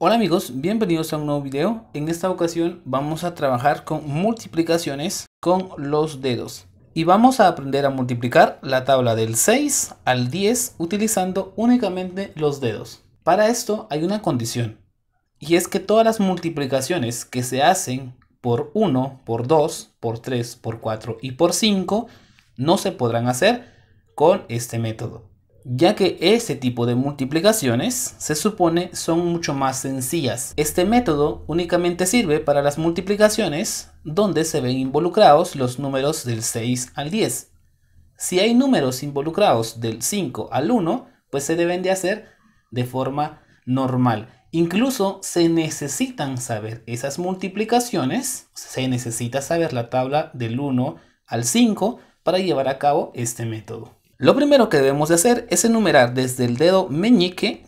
Hola amigos, bienvenidos a un nuevo video. En esta ocasión vamos a trabajar con multiplicaciones con los dedos. Y vamos a aprender a multiplicar la tabla del 6 al 10 utilizando únicamente los dedos. Para esto hay una condición. Y es que todas las multiplicaciones que se hacen por 1, por 2, por 3, por 4 y por 5 no se podrán hacer con este método ya que ese tipo de multiplicaciones se supone son mucho más sencillas. Este método únicamente sirve para las multiplicaciones donde se ven involucrados los números del 6 al 10. Si hay números involucrados del 5 al 1, pues se deben de hacer de forma normal. Incluso se necesitan saber esas multiplicaciones, se necesita saber la tabla del 1 al 5 para llevar a cabo este método. Lo primero que debemos de hacer es enumerar desde el dedo meñique,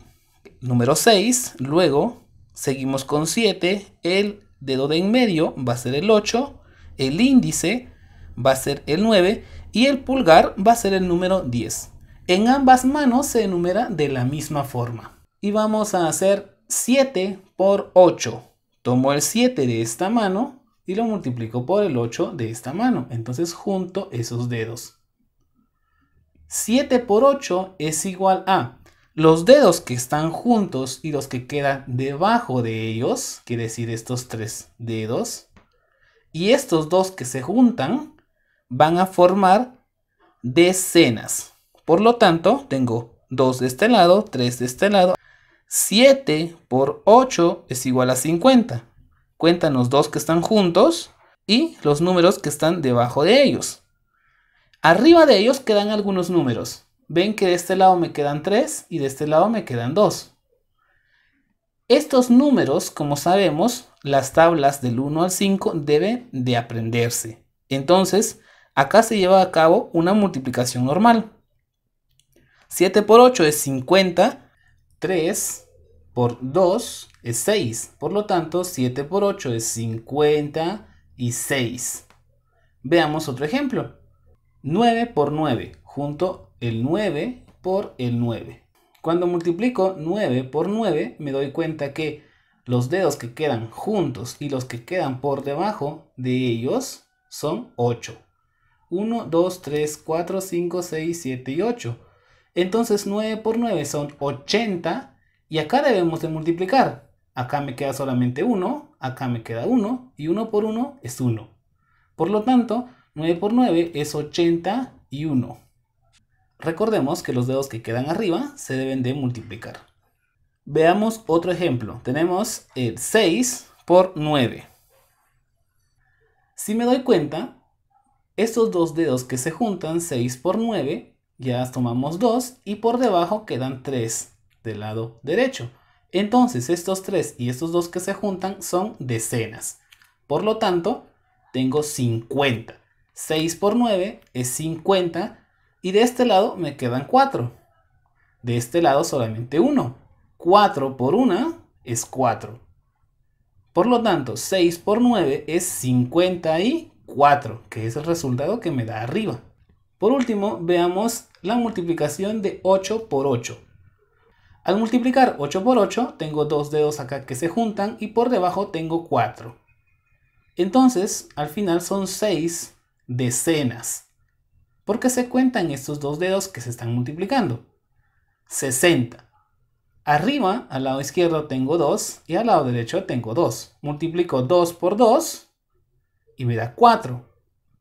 número 6, luego seguimos con 7, el dedo de en medio va a ser el 8, el índice va a ser el 9 y el pulgar va a ser el número 10. En ambas manos se enumera de la misma forma. Y vamos a hacer 7 por 8. Tomo el 7 de esta mano y lo multiplico por el 8 de esta mano. Entonces junto esos dedos. 7 por 8 es igual a los dedos que están juntos y los que quedan debajo de ellos, quiere decir estos tres dedos, y estos dos que se juntan van a formar decenas. Por lo tanto, tengo 2 de este lado, 3 de este lado. 7 por 8 es igual a 50. Cuentan los dos que están juntos y los números que están debajo de ellos. Arriba de ellos quedan algunos números. Ven que de este lado me quedan 3 y de este lado me quedan 2. Estos números, como sabemos, las tablas del 1 al 5 deben de aprenderse. Entonces, acá se lleva a cabo una multiplicación normal. 7 por 8 es 50, 3 por 2 es 6. Por lo tanto, 7 por 8 es 50 y 6. Veamos otro ejemplo. 9 por 9, junto el 9 por el 9. Cuando multiplico 9 por 9, me doy cuenta que los dedos que quedan juntos y los que quedan por debajo de ellos son 8. 1, 2, 3, 4, 5, 6, 7 y 8. Entonces 9 por 9 son 80 y acá debemos de multiplicar. Acá me queda solamente 1, acá me queda 1 y 1 por 1 es 1. Por lo tanto, 9 por 9 es 81. Recordemos que los dedos que quedan arriba se deben de multiplicar. Veamos otro ejemplo. Tenemos el 6 por 9. Si me doy cuenta, estos dos dedos que se juntan, 6 por 9, ya tomamos 2 y por debajo quedan 3 del lado derecho. Entonces estos 3 y estos 2 que se juntan son decenas. Por lo tanto, tengo 50. 6 por 9 es 50 y de este lado me quedan 4. De este lado solamente 1. 4 por 1 es 4. Por lo tanto, 6 por 9 es 54, que es el resultado que me da arriba. Por último, veamos la multiplicación de 8 por 8. Al multiplicar 8 por 8, tengo dos dedos acá que se juntan y por debajo tengo 4. Entonces, al final son 6 decenas, porque se cuentan estos dos dedos que se están multiplicando. 60. Arriba, al lado izquierdo tengo 2 y al lado derecho tengo 2. Multiplico 2 por 2 y me da 4.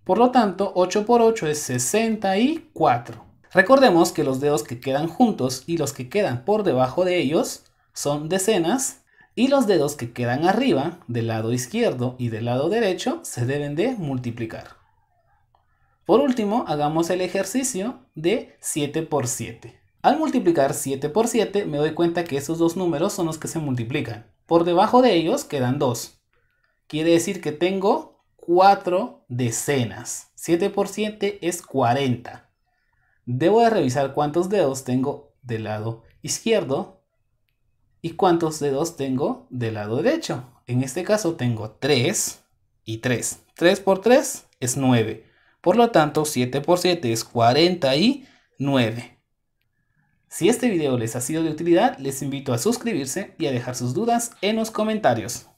Por lo tanto, 8 por 8 es 64. Recordemos que los dedos que quedan juntos y los que quedan por debajo de ellos son decenas y los dedos que quedan arriba, del lado izquierdo y del lado derecho, se deben de multiplicar. Por último, hagamos el ejercicio de 7 por 7. Al multiplicar 7 por 7 me doy cuenta que esos dos números son los que se multiplican. Por debajo de ellos quedan 2. Quiere decir que tengo 4 decenas. 7 por 7 es 40. Debo de revisar cuántos dedos tengo del lado izquierdo y cuántos dedos tengo del lado derecho. En este caso tengo 3 y 3. 3 por 3 es 9. Por lo tanto, 7 por 7 es 49. Si este video les ha sido de utilidad, les invito a suscribirse y a dejar sus dudas en los comentarios.